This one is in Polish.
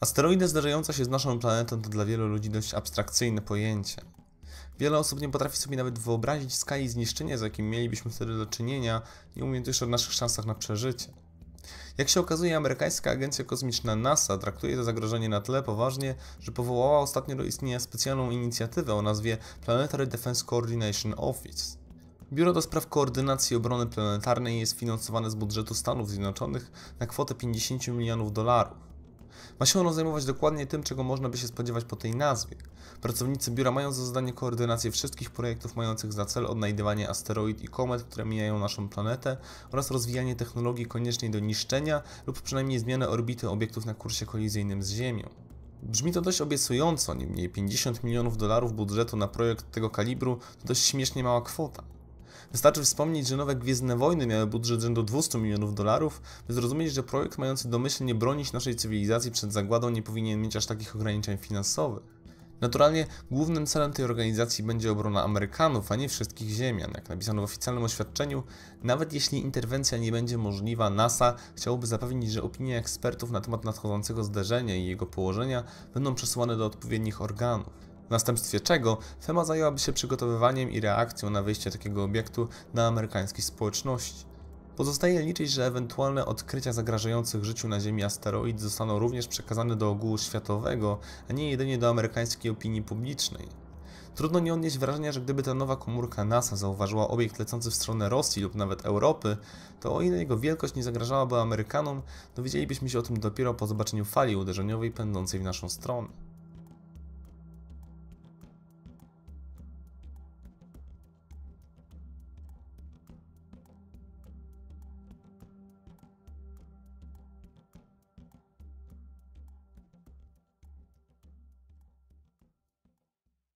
Asteroidy zdarzające się z naszą planetą to dla wielu ludzi dość abstrakcyjne pojęcie. Wiele osób nie potrafi sobie nawet wyobrazić skali zniszczenia, z jakim mielibyśmy wtedy do czynienia, nie mówiąc już o naszych szansach na przeżycie. Jak się okazuje, amerykańska agencja kosmiczna NASA traktuje to zagrożenie na tyle poważnie, że powołała ostatnio do istnienia specjalną inicjatywę o nazwie Planetary Defense Coordination Office. Biuro do Spraw Koordynacji Obrony Planetarnej jest finansowane z budżetu Stanów Zjednoczonych na kwotę 50 milionów dolarów. Ma się ono zajmować dokładnie tym, czego można by się spodziewać po tej nazwie. Pracownicy biura mają za zadanie koordynację wszystkich projektów mających za cel odnajdywanie asteroid i komet, które mijają naszą planetę oraz rozwijanie technologii koniecznej do niszczenia lub przynajmniej zmiany orbity obiektów na kursie kolizyjnym z Ziemią. Brzmi to dość obiecująco, niemniej 50 milionów dolarów budżetu na projekt tego kalibru to dość śmiesznie mała kwota. Wystarczy wspomnieć, że nowe Gwiezdne Wojny miały budżet rzędu 200 milionów dolarów, by zrozumieć, że projekt mający domyślnie bronić naszej cywilizacji przed zagładą nie powinien mieć aż takich ograniczeń finansowych. Naturalnie głównym celem tej organizacji będzie obrona Amerykanów, a nie wszystkich Ziemian. Jak napisano w oficjalnym oświadczeniu, nawet jeśli interwencja nie będzie możliwa, NASA chciałoby zapewnić, że opinie ekspertów na temat nadchodzącego zderzenia i jego położenia będą przesyłane do odpowiednich organów w następstwie czego FEMA zajęłaby się przygotowywaniem i reakcją na wyjście takiego obiektu na amerykańskiej społeczności. Pozostaje liczyć, że ewentualne odkrycia zagrażających życiu na Ziemi asteroid zostaną również przekazane do ogółu światowego, a nie jedynie do amerykańskiej opinii publicznej. Trudno nie odnieść wrażenia, że gdyby ta nowa komórka NASA zauważyła obiekt lecący w stronę Rosji lub nawet Europy, to o ile jego wielkość nie zagrażałaby Amerykanom, dowiedzielibyśmy się o tym dopiero po zobaczeniu fali uderzeniowej pędzącej w naszą stronę.